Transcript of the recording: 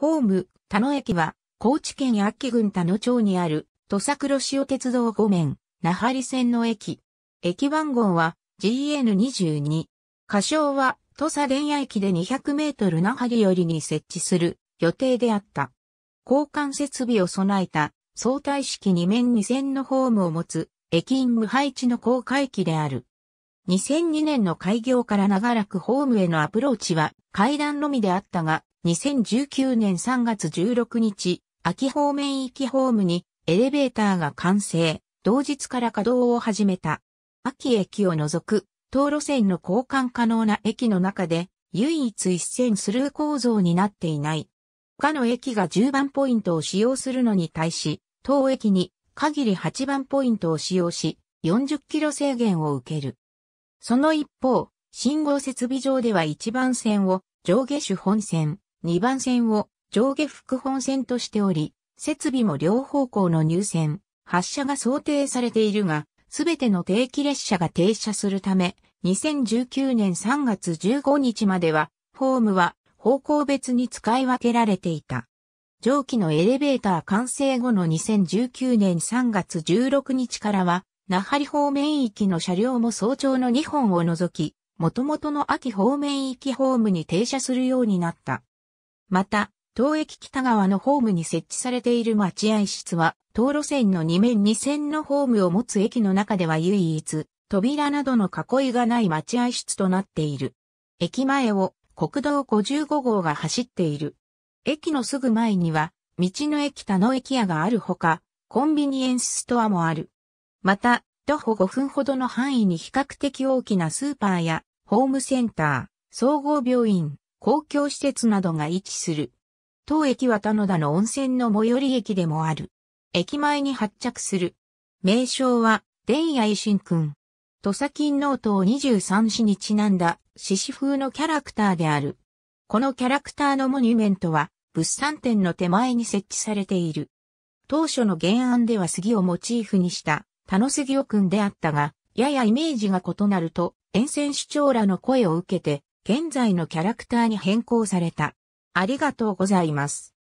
ホーム、田野駅は、高知県秋郡田野町にある、土佐黒潮鉄道5面、那覇里線の駅。駅番号は、GN22。仮称は、土佐電野駅で200メートル那覇里よりに設置する予定であった。交換設備を備えた相対式2面2線のホームを持つ駅員無配置の公開機である。2002年の開業から長らくホームへのアプローチは階段のみであったが、2019年3月16日、秋方面行きホームにエレベーターが完成、同日から稼働を始めた。秋駅を除く、東路線の交換可能な駅の中で、唯一一線スルー構造になっていない。他の駅が10番ポイントを使用するのに対し、当駅に限り8番ポイントを使用し、40キロ制限を受ける。その一方、信号設備上では1番線を上下手本線、2番線を上下副本線としており、設備も両方向の入線、発車が想定されているが、すべての定期列車が停車するため、2019年3月15日までは、ホームは方向別に使い分けられていた。上記のエレベーター完成後の2019年3月16日からは、那覇里方面行きの車両も早朝の2本を除き、元々の秋方面行きホームに停車するようになった。また、東駅北側のホームに設置されている待合室は、道路線の2面2線のホームを持つ駅の中では唯一、扉などの囲いがない待合室となっている。駅前を国道55号が走っている。駅のすぐ前には、道の駅田野駅屋があるほか、コンビニエンスストアもある。また、徒歩5分ほどの範囲に比較的大きなスーパーや、ホームセンター、総合病院、公共施設などが位置する。当駅は田野田の温泉の最寄り駅でもある。駅前に発着する。名称は、電野維新君。土佐金納刀23市にちなんだ、獅子風のキャラクターである。このキャラクターのモニュメントは、物産展の手前に設置されている。当初の原案では杉をモチーフにした、田野杉尾君であったが、ややイメージが異なると、沿線市長らの声を受けて、現在のキャラクターに変更された。ありがとうございます。